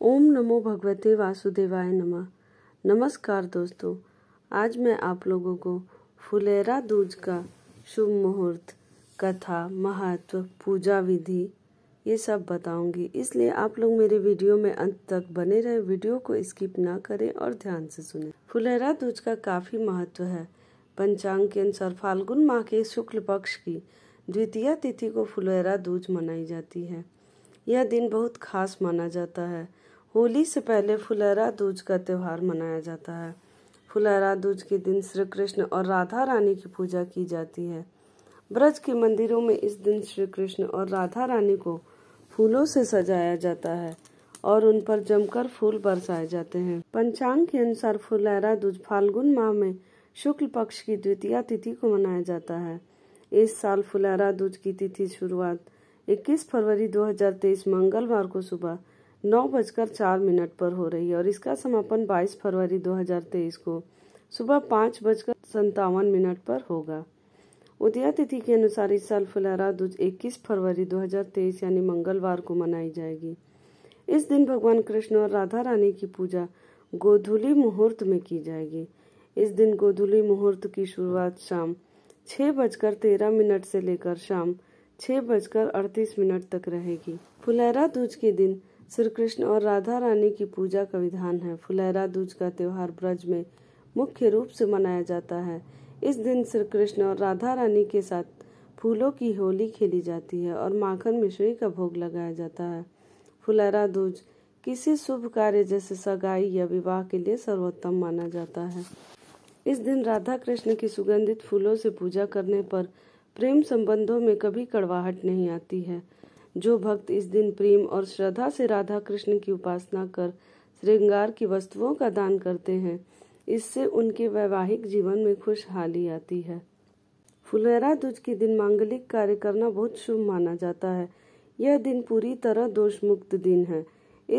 ओम नमो भगवते वासुदेवाय नमः नमस्कार दोस्तों आज मैं आप लोगों को फुलेरा दूज का शुभ मुहूर्त कथा महत्व पूजा विधि ये सब बताऊंगी इसलिए आप लोग मेरे वीडियो में अंत तक बने रहे वीडियो को स्किप ना करें और ध्यान से सुने फुलेरा दूज का काफ़ी महत्व है पंचांग के अनुसार फाल्गुन माह के शुक्ल पक्ष की द्वितीय तिथि को फुलेरा दूज मनाई जाती है यह दिन बहुत खास माना जाता है होली से पहले फुलेरा दूज का त्यौहार मनाया जाता है फुलेरा दूज के दिन श्री कृष्ण और राधा रानी की पूजा की जाती है ब्रज के मंदिरों में इस दिन श्री कृष्ण और राधा रानी को फूलों से सजाया जाता है और उन पर जमकर फूल बरसाए जाते हैं पंचांग के अनुसार फुलहरा दूज फाल्गुन माह में शुक्ल पक्ष की द्वितीय तिथि को मनाया जाता है इस साल फुलारा दूज की तिथि शुरुआत 21 फरवरी 2023 मंगलवार को सुबह नौ बजकर चार मिनट पर हो रही है और इसका समापन 22 फरवरी 2023 को सुबह पाँच बजकर संतावन मिनट पर होगा उदया तिथि के अनुसार इस साल फुलारा दूज 21 फरवरी 2023 यानी मंगलवार को मनाई जाएगी इस दिन भगवान कृष्ण और राधा रानी की पूजा गोधूली मुहूर्त में की जाएगी इस दिन गोधूली मुहूर्त की शुरुआत शाम छह बजकर तेरह मिनट से लेकर शाम छह बजकर अड़तीस मिनट तक रहेगी फुलेरा दूज के दिन श्री कृष्ण और राधा रानी की पूजा का विधान है फुलेरा दूज का त्योहार ब्रज में मुख्य रूप से मनाया जाता है इस दिन श्री कृष्ण और राधा रानी के साथ फूलों की होली खेली जाती है और माखन मिश्री का भोग लगाया जाता है फुलेरा दूज किसी शुभ कार्य जैसे सगाई या विवाह के लिए सर्वोत्तम माना जाता है इस दिन राधा कृष्ण की सुगंधित फूलों से पूजा करने पर प्रेम संबंधों में कभी कड़वाहट नहीं आती है जो भक्त इस दिन प्रेम और श्रद्धा से राधा कृष्ण की उपासना कर श्रृंगार की वस्तुओं का दान करते हैं इससे उनके वैवाहिक जीवन में खुशहाली आती है फुलेरा दूज के दिन मांगलिक कार्य करना बहुत शुभ माना जाता है यह दिन पूरी तरह दोष मुक्त दिन है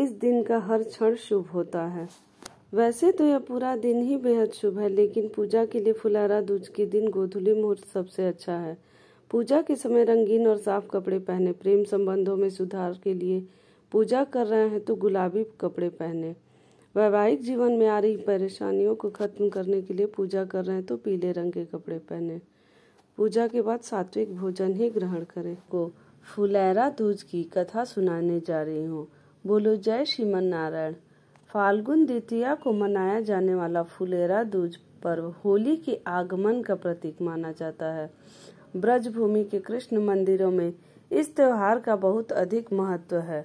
इस दिन का हर क्षण शुभ होता है वैसे तो यह पूरा दिन ही बेहद शुभ है लेकिन पूजा के लिए फुलारा दूज के दिन गोधुली मुहूर्त सबसे अच्छा है पूजा के समय रंगीन और साफ कपड़े पहने प्रेम संबंधों में सुधार के लिए पूजा कर रहे हैं तो गुलाबी कपड़े पहने वैवाहिक जीवन में आ रही परेशानियों को खत्म करने के लिए पूजा कर रहे हैं तो पीले रंग के कपड़े पहने पूजा के बाद सात्विक भोजन ही ग्रहण करें को फुलैरा दूज की कथा सुनाने जा रही हूँ बोलो जय श्रीमन नारायण फाल्गुन द्वितीया को मनाया जाने वाला फुलेरा दूज पर्व होली के आगमन का प्रतीक माना जाता है ब्रज भूमि के कृष्ण मंदिरों में इस त्योहार का बहुत अधिक महत्व है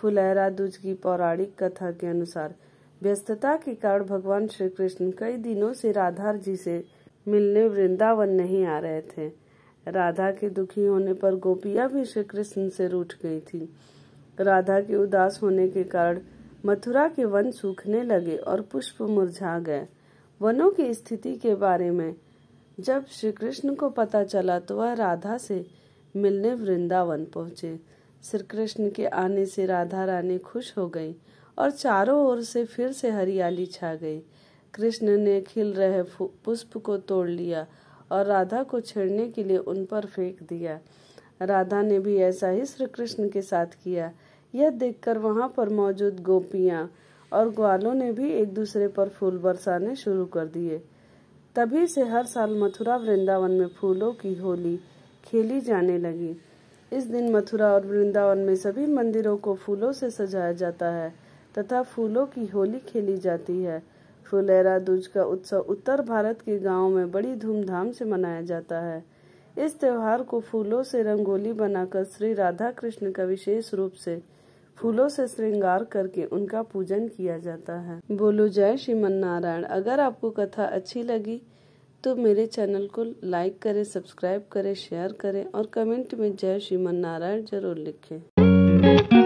फुलेरा दूज की पौराणिक कथा के अनुसार व्यस्तता के कारण भगवान श्री कृष्ण कई दिनों से राधा जी से मिलने वृंदावन नहीं आ रहे थे राधा के दुखी होने पर गोपिया भी श्री कृष्ण से रूठ गई थी राधा के उदास होने के कारण मथुरा के वन सूखने लगे और पुष्प मुरझा गए वनों की स्थिति के बारे में जब श्री कृष्ण को पता चला तो वह राधा से मिलने वृंदावन पहुंचे श्री कृष्ण के आने से राधा रानी खुश हो गई और चारों ओर से फिर से हरियाली छा गई कृष्ण ने खिल रहे पुष्प को तोड़ लिया और राधा को छेड़ने के लिए उन पर फेंक दिया राधा ने भी ऐसा ही श्री कृष्ण के साथ किया यह देखकर वहां पर मौजूद गोपियां और ग्वालों ने भी एक दूसरे पर फूल बरसाने शुरू कर दिए तभी से हर साल मथुरा वृंदावन में फूलों की होली खेली जाने लगी इस दिन मथुरा और वृंदावन में सभी मंदिरों को फूलों से सजाया जाता है तथा फूलों की होली खेली जाती है फुलेरा दूज का उत्सव उत्तर भारत के गाँव में बड़ी धूमधाम से मनाया जाता है इस त्योहार को फूलों से रंगोली बनाकर श्री राधा कृष्ण का विशेष रूप से फूलों से श्रृंगार करके उनका पूजन किया जाता है बोलो जय श्रीमनारायण नारायण अगर आपको कथा अच्छी लगी तो मेरे चैनल को लाइक करें सब्सक्राइब करें शेयर करें और कमेंट में जय श्रीमनारायण नारायण जरूर लिखें